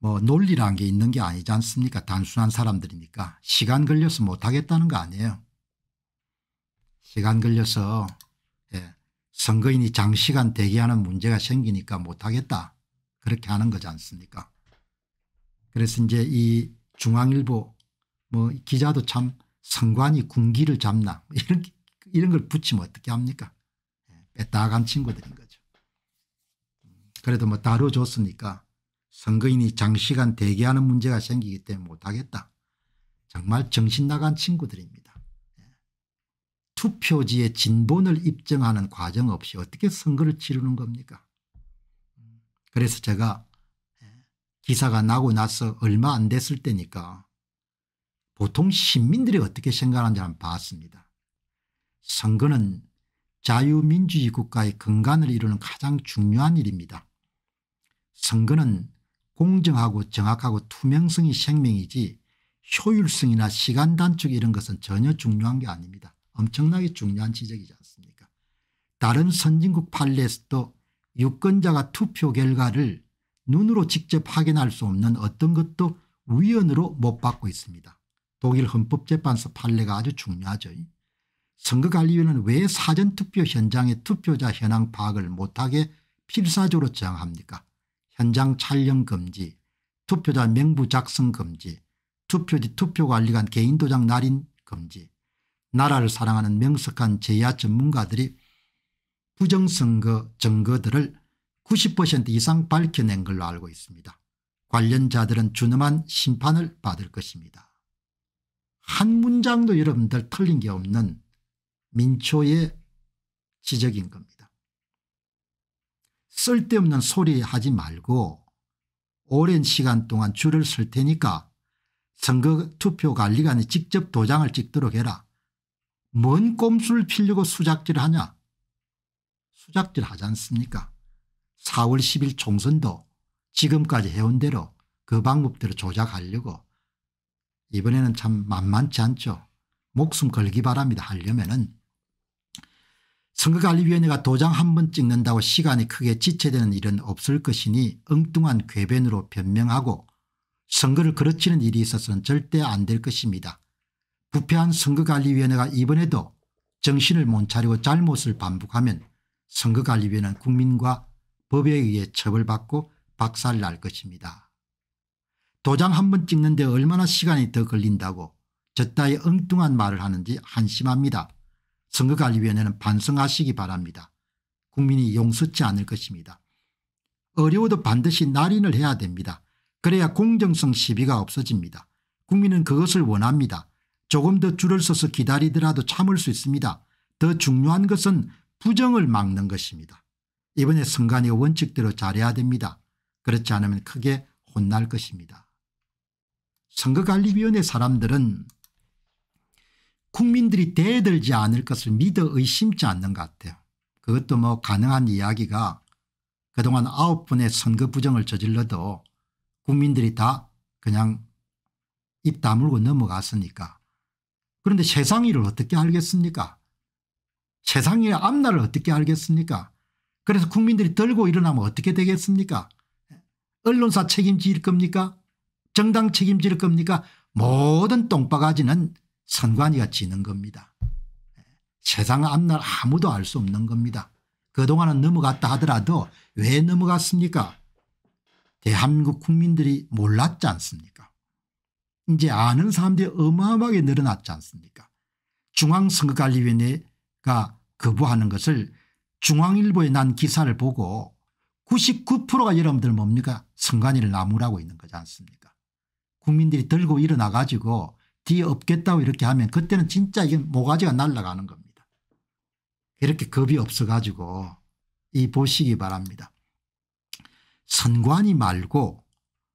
뭐논리라는게 있는 게 아니지 않습니까 단순한 사람들이니까 시간 걸려서 못하겠다는 거 아니에요. 시간 걸려서 예, 선거인이 장시간 대기하는 문제가 생기니까 못하겠다 그렇게 하는 거지 않습니까 그래서 이제 이 중앙일보 뭐 기자도 참 선관이 군기를 잡나 이런 이런 걸 붙이면 어떻게 합니까 예, 뺐다간 친구들인 거죠. 그래도 뭐 다뤄줬으니까 선거인이 장시간 대기하는 문제가 생기기 때문에 못하겠다. 정말 정신 나간 친구들입니다. 예. 투표지의 진본을 입증하는 과정 없이 어떻게 선거를 치르는 겁니까? 그래서 제가 예, 기사가 나고 나서 얼마 안 됐을 때니까 보통 시민들이 어떻게 생각하는지 한번 봤습니다. 선거는 자유민주주의 국가의 근간을 이루는 가장 중요한 일입니다. 선거는 공정하고 정확하고 투명성이 생명이지 효율성이나 시간 단축 이런 것은 전혀 중요한 게 아닙니다. 엄청나게 중요한 지적이지 않습니까 다른 선진국 판례에서도 유권자가 투표 결과를 눈으로 직접 확인할 수 없는 어떤 것도 위헌으로 못 받고 있습니다. 독일 헌법재판소 판례가 아주 중요하죠. 선거관리위원회는 왜 사전투표 현장의 투표자 현황 파악을 못하게 필사적으로 정합니까 현장 촬영 금지, 투표자 명부 작성 금지, 투표지 투표관리관 개인도장 날인 금지, 나라를 사랑하는 명석한 제야 전문가들이 부정선거 증거들을 90% 이상 밝혀낸 걸로 알고 있습니다. 관련자들은 준엄한 심판을 받을 것입니다. 한 문장도 여러분들 틀린 게 없는 민초의 지적인 겁니다. 쓸데없는 소리 하지 말고 오랜 시간 동안 줄을 설 테니까 선거투표관리관이 직접 도장을 찍도록 해라. 뭔 꼼수를 피려고 수작질하냐. 수작질 하지 않습니까 4월 10일 총선도 지금까지 해온 대로 그 방법대로 조작하려고 이번에는 참 만만치 않죠. 목숨 걸기 바랍니다 하려면은 선거관리위원회가 도장 한 번 찍는다고 시간이 크게 지체되는 일은 없을 것이니 엉뚱한 궤변으로 변명하고 선거를 그르치는 일이 있어서는 절대 안 될 것입니다. 부패한 선거관리위원회가 이번에도 정신을 못 차리고 잘못을 반복하면 선거관리위원회는 국민과 법에 의해 처벌받고 박살날 것입니다. 도장 한 번 찍는데 얼마나 시간이 더 걸린다고 저따위 엉뚱한 말을 하는지 한심합니다. 선거관리위원회는 반성하시기 바랍니다. 국민이 용서치 않을 것입니다. 어려워도 반드시 날인을 해야 됩니다. 그래야 공정성 시비가 없어집니다. 국민은 그것을 원합니다. 조금 더 줄을 서서 기다리더라도 참을 수 있습니다. 더 중요한 것은 부정을 막는 것입니다. 이번에 선관위 원칙대로 잘해야 됩니다. 그렇지 않으면 크게 혼날 것입니다. 선거관리위원회 사람들은 국민들이 대들지 않을 것을 믿어 의심치 않는 것 같아요. 그것도 뭐 가능한 이야기가 그동안 아홉 분의 선거 부정을 저질러도 국민들이 다 그냥 입 다물고 넘어갔으니까. 그런데 세상 일을 어떻게 알겠습니까? 세상 일의 앞날을 어떻게 알겠습니까? 그래서 국민들이 들고 일어나면 어떻게 되겠습니까? 언론사 책임질 겁니까? 정당 책임질 겁니까? 모든 똥바가지는 선관위가 지는 겁니다. 세상 앞날 아무도 알 수 없는 겁니다. 그동안은 넘어갔다 하더라도 왜 넘어갔습니까? 대한민국 국민들이 몰랐지 않습니까? 이제 아는 사람들이 어마어마하게 늘어났지 않습니까? 중앙선거관리위원회가 거부하는 것을 중앙일보에 난 기사를 보고 99%가 여러분들 뭡니까? 선관위를 나무라고 있는 거지 않습니까? 국민들이 들고 일어나 가지고 뒤에 없겠다고 이렇게 하면 그때는 진짜 이게 모가지가 날아가는 겁니다. 이렇게 겁이 없어 가지고 이 보시기 바랍니다. 선관위 말고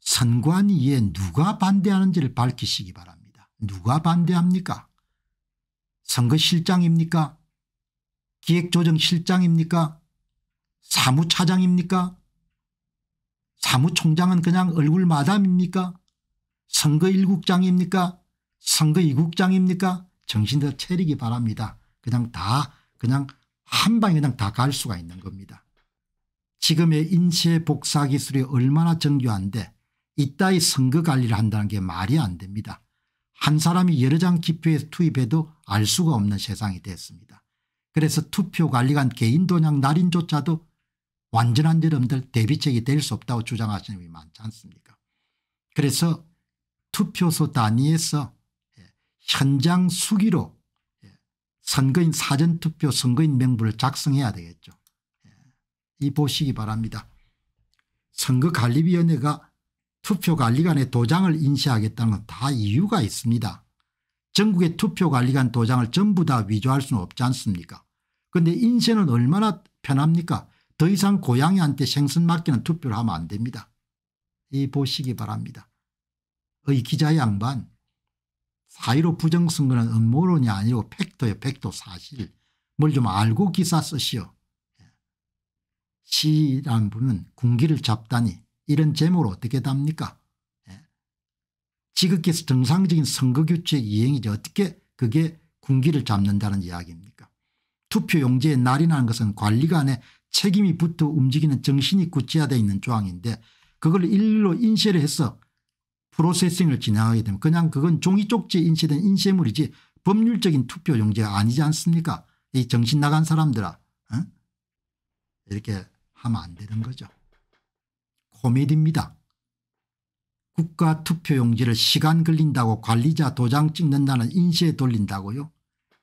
선관위에 누가 반대하는지를 밝히시기 바랍니다. 누가 반대합니까? 선거실장입니까? 기획조정실장입니까? 사무차장입니까? 사무총장은 그냥 얼굴 마담입니까? 선거일국장입니까? 선거 이국장입니까 정신도 차리기 바랍니다. 그냥 다 그냥 한 방에 그냥 다 갈 수가 있는 겁니다. 지금의 인체 복사 기술이 얼마나 정교한데 이따위 선거 관리를 한다는 게 말이 안 됩니다. 한 사람이 여러 장 기표에 투입해도 알 수가 없는 세상이 됐습니다. 그래서 투표 관리관 개인 도냥 날인조차도 완전한 여러분들 대비책이 될 수 없다고 주장하시는 분이 많지 않습니까 그래서 투표소 단위에서 현장 수기로 예, 선거인 사전투표 선거인 명부를 작성해야 되겠죠. 예, 이 보시기 바랍니다. 선거관리위원회가 투표관리관의 도장을 인쇄하겠다는 건 다 이유가 있습니다. 전국의 투표관리관 도장을 전부 다 위조할 수는 없지 않습니까 그런데 인쇄는 얼마나 편합니까 더 이상 고양이한테 생선 맡기는 투표를 하면 안 됩니다. 이 보시기 바랍니다. 의 기자 양반 4.15 부정선거는 음모론이 아니고 팩트예요. 팩트 사실. 뭘 좀 알고 기사 쓰시오. 시라는 분은 군기를 잡다니 이런 제목을 어떻게 답니까? 예. 지극히 정상적인 선거규칙 이행이지 어떻게 그게 군기를 잡는다는 이야기입니까? 투표용지에날인하는 것은 관리관에 책임이 붙어 움직이는 정신이 굳혀화되 있는 조항인데 그걸 일로 인쇄를 해서 프로세싱을 진행하게 되면 그냥 그건 종이 쪽지에 인쇄된 인쇄물이지 법률적인 투표용지가 아니지 않습니까 이 정신 나간 사람들아 어? 이렇게 하면 안 되는 거죠. 코미디입니다. 국가 투표용지를 시간 걸린다고 관리자 도장 찍는다는 인쇄에 돌린다고요.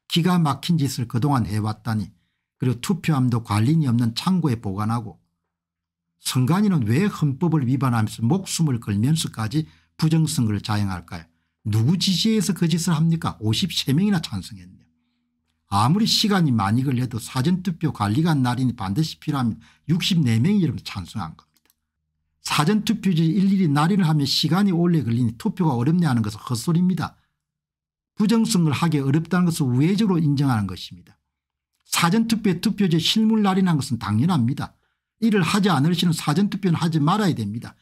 기가 막힌 짓을 그동안 해왔다니 그리고 투표함도 관리인이 없는 창고에 보관하고 선관위는 왜 헌법을 위반하면서 목숨을 걸면서까지 부정선거를 자행할까요 누구 지시에서 그 짓을 합니까 53명이나 찬성했네요. 아무리 시간이 많이 걸려도 사전투표 관리관 날인이 반드시 필요하면 64명이 이러면 찬성한 겁니다. 사전투표지 일일이 날인을 하면 시간이 오래 걸리니 투표가 어렵냐 하는 것은 헛소리입니다. 부정선거를 하기 어렵다는 것을 우회적으로 인정하는 것입니다. 사전투표에 투표제 실물 날인한 것은 당연합니다. 이를 하지 않으시는 사전투표는 하지 말아야 됩니다.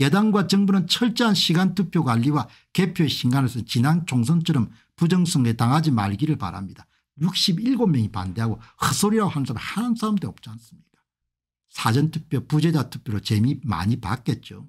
여당과 정부는 철저한 시간 투표 관리와 개표의 신간에서 지난 총선처럼 부정성에 당하지 말기를 바랍니다. 67명이 반대하고 헛소리라고 하는 사람 한 사람도 없지 않습니까 사전투표 부재자 투표로 재미 많이 봤겠죠.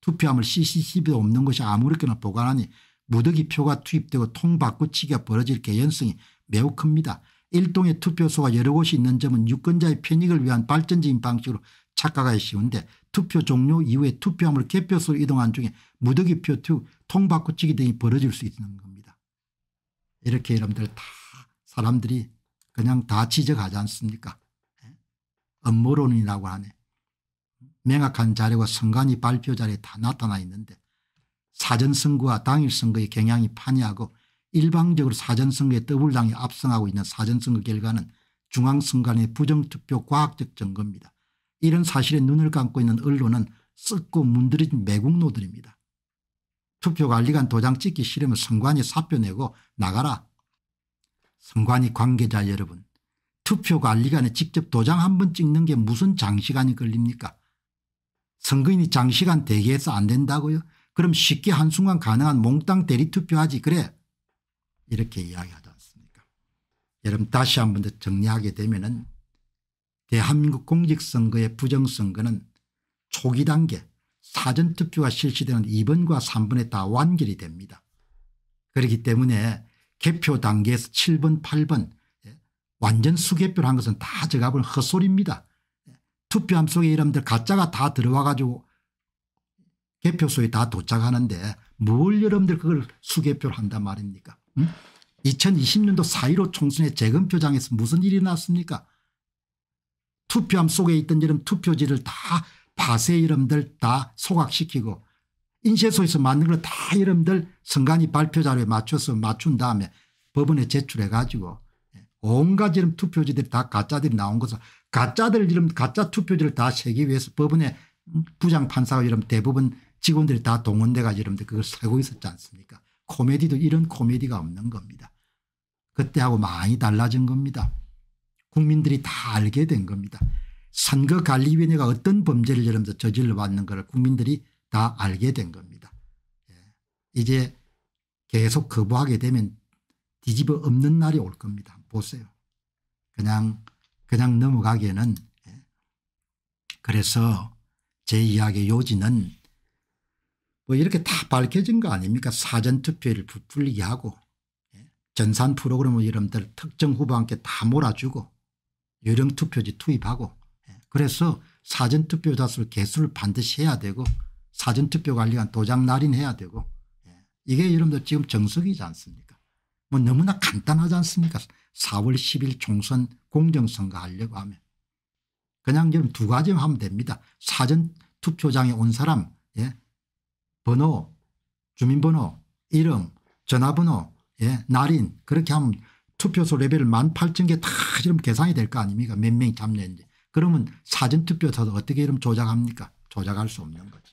투표함을 CCTV도 없는 것이 아무렇게나 보관하니 무더기 표가 투입되고 통바꾸치기가 벌어질 개연성이 매우 큽니다. 일동의 투표소가 여러 곳이 있는 점은 유권자의 편익을 위한 발전적인 방식으로 착각하기 쉬운데 투표 종료 이후에 투표함을 개표소로 이동한 중에 무더기 표투 통바꾸치기 등이 벌어질 수 있는 겁니다. 이렇게 여러분들 다 사람들이 그냥 다 지적하지 않습니까 업무론이라고 예? 하네. 명확한 자료와 선관위 발표 자료에 다 나타나 있는데 사전선거와 당일선거의 경향이 판이하고 일방적으로 사전선거의 더블당이 압승하고 있는 사전선거 결과는 중앙선관위 부정투표 과학적 증거입니다. 이런 사실에 눈을 감고 있는 언론은 썩고 문드러진 매국노들입니다. 투표관리관 도장 찍기 싫으면 선관위 사표 내고 나가라. 선관위 관계자 여러분 투표관리관에 직접 도장 한 번 찍는 게 무슨 장시간이 걸립니까 선거인이 장시간 대기해서 안 된다고요 그럼 쉽게 한순간 가능한 몽땅 대리투표하지 그래 이렇게 이야기하지 않습니까 여러분 다시 한 번 더 정리하게 되면 은 대한민국 공직선거의 부정선거는 초기 단계 사전투표가 실시되는 2번과 3번에 다 완결이 됩니다. 그렇기 때문에 개표 단계에서 7번 8번 예, 완전 수개표를 한 것은 다 제가 볼 헛소리입니다. 예, 투표함 속에 이름들 가짜가 다 들어와 가지고 개표소에 다 도착하는데 뭘 여러분들 그걸 수개표를 한단 말입니까 응? 2020년도 4.15 총선의 재검표장에서 무슨 일이 났습니까 투표함 속에 있던 이름 투표지를 다 파세 이름들 다 소각시키고 인쇄소에서 만든 걸 다 이름들 선관위 발표 자료에 맞춰서 맞춘 다음에 법원에 제출해 가지고 예, 온갖 이름 투표지들다 가짜들이 나온 것을 가짜들 이름 가짜 투표지를 다 세기 위해서 법원에 음, 부장 판사가 이름 대부분 직원들이 다 동원돼 가 이름들 그걸 살고 있었지 않습니까 코미디도 이런 코미디가 없는 겁니다. 그때하고 많이 달라진 겁니다. 국민들이 다 알게 된 겁니다. 선거관리위원회가 어떤 범죄를 여러분들 저질러 왔는 걸 국민들이 다 알게 된 겁니다. 예. 이제 계속 거부하게 되면 뒤집어 엎는 날이 올 겁니다. 보세요. 그냥 그냥 넘어가기에는 예. 그래서 제 이야기의 요지는 뭐 이렇게 다 밝혀진 거 아닙니까 사전투표를 부풀리게 하고 예. 전산 프로그램을 여러분들 특정 후보한테 다 몰아주고 유령 투표지 투입하고 예, 그래서 사전투표 자수 개수를 반드시 해야 되고 사전투표 관리관 도장 날인해야 되고 예, 이게 여러분들 지금 정석이지 않습니까 뭐 너무나 간단하지 않습니까 4월 10일 총선 공정선거 하려고 하면 그냥 여러분 두 가지만 하면 됩니다 사전투표장에 온 사람 예? 번호 주민번호 이름 전화번호 예? 날인 그렇게 하면 투표소 레벨을 만 팔천 개다 이러면 계산이 될 거 아닙니까 몇 명이 참여했는지. 그러면 사전투표도 어떻게 이러면 조작합니까 조작할 수 없는 거지.